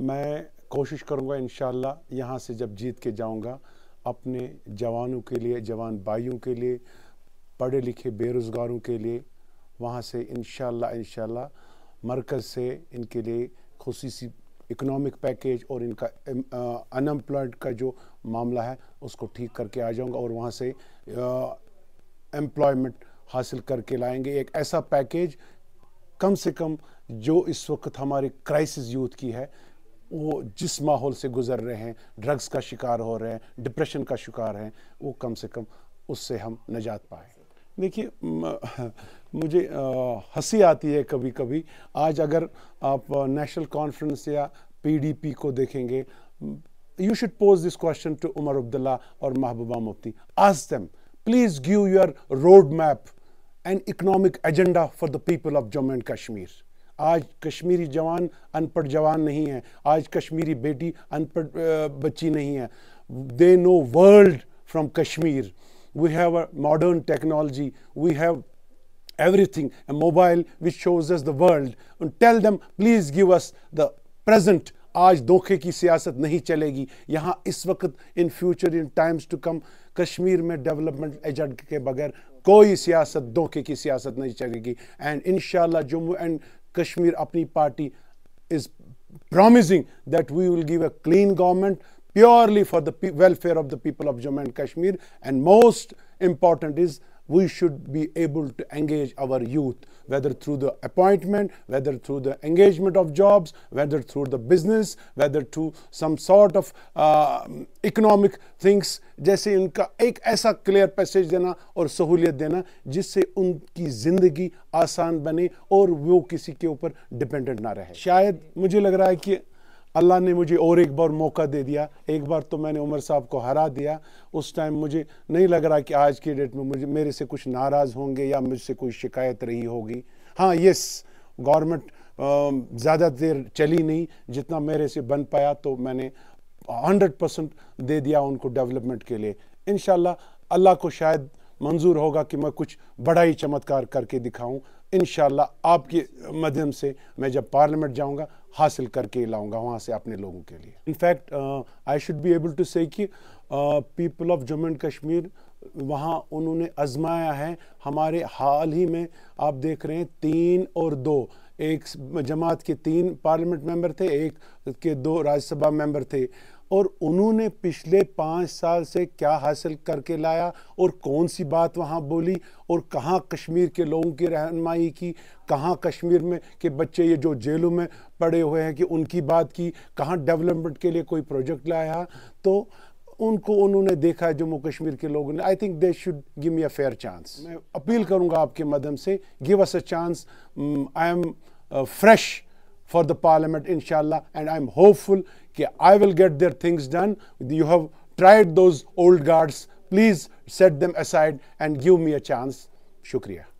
मैं कोशिश करूँगा इन यहाँ से जब जीत के जाऊँगा अपने जवानों के लिए जवान भाइयों के लिए पढ़े लिखे बेरोज़गारों के लिए वहाँ से इन इन मरकज़ से इनके लिए खसूसी इकनॉमिक पैकेज और इनका अनएम्प्लॉयड का जो मामला है उसको ठीक करके आ जाऊँगा और वहाँ से एम्प्लॉयमेंट हासिल करके लाएंगे एक ऐसा पैकेज कम से कम जो इस वक्त हमारी क्राइसिस यूथ की है वो जिस माहौल से गुजर रहे हैं ड्रग्स का शिकार हो रहे हैं डिप्रेशन का शिकार हैं वो कम से कम उससे हम नजात पाए देखिए मुझे हंसी आती है कभी कभी आज अगर आप नेशनल कॉन्फ्रेंस या पीडीपी को देखेंगे you should pose this question to Omar Abdullah और Mehbooba Mufti ask them please give your road map and economic agenda for the people of Jammu and Kashmir आज कश्मीरी जवान अनपढ़ जवान नहीं है आज कश्मीरी बेटी अनपढ़ बच्ची नहीं है they know world from Kashmir we have a modern technology we have everything a mobile which shows the world tell them please give us the us आज धोखे की सियासत नहीं चलेगी यहाँ इस वक्त in future in times to come Kashmir में डेवलपमेंट एजेंट के बगैर कोई सियासत धोखे की सियासत नहीं चलेगी and in Jammu and Kashmir Apni party is promising that we will give a clean government purely for the welfare of the people of Jammu and Kashmir and most important is we should be able to engage our youth, whether through the appointment, whether through the engagement of jobs, whether through the business, whether to some sort of uh, economic things, jaise unka ek aisa clear passage dena aur sahuliyat dena jisse unki zindagi aasan bane aur wo kisi ke upar dependent na rahe shayad mujhe lag raha hai ki Allah ने मुझे और एक बार मौका दे दिया एक बार तो मैंने उमर साहब को हरा दिया उस टाइम मुझे नहीं लग रहा कि आज की डेट में मुझे मेरे से कुछ नाराज़ होंगे या मुझसे कोई शिकायत रही होगी हाँ यस गवर्नमेंट ज़्यादा देर चली नहीं जितना मेरे से बन पाया तो मैंने हंड्रेड परसेंट दे दिया उनको डेवलपमेंट के लिए इन अल्लाह को शायद मंजूर होगा कि मैं कुछ बड़ा ही चमत्कार करके दिखाऊं इन आपके माध्यम से मैं जब पार्लियामेंट जाऊँगा हासिल करके लाऊंगा वहाँ से अपने लोगों के लिए in fact I should be able to say कि people of Jammu and Kashmir वहाँ उन्होंने आजमाया है हमारे हाल ही में आप देख रहे हैं तीन और दो एक जमात के तीन पार्लियामेंट मेंबर थे एक के दो राज्यसभा मेंबर थे और उन्होंने पिछले पाँच साल से क्या हासिल करके लाया और कौन सी बात वहाँ बोली और कहाँ कश्मीर के लोगों की रहनमाई नहीं की कहाँ कश्मीर में के बच्चे ये जो जेलों में पड़े हुए हैं कि उनकी बात की कहाँ डेवलपमेंट के लिए कोई प्रोजेक्ट लाया तो उनको उन्होंने देखा जम्मू कश्मीर के लोगों ने I think they should give me a fair chance मैं अपील करूंगा आपके माध्यम से give us a chance I am fresh for the parliament in and I am hopeful कि I will get their things done you have tried those old guards please set them aside and give me a chance शुक्रिया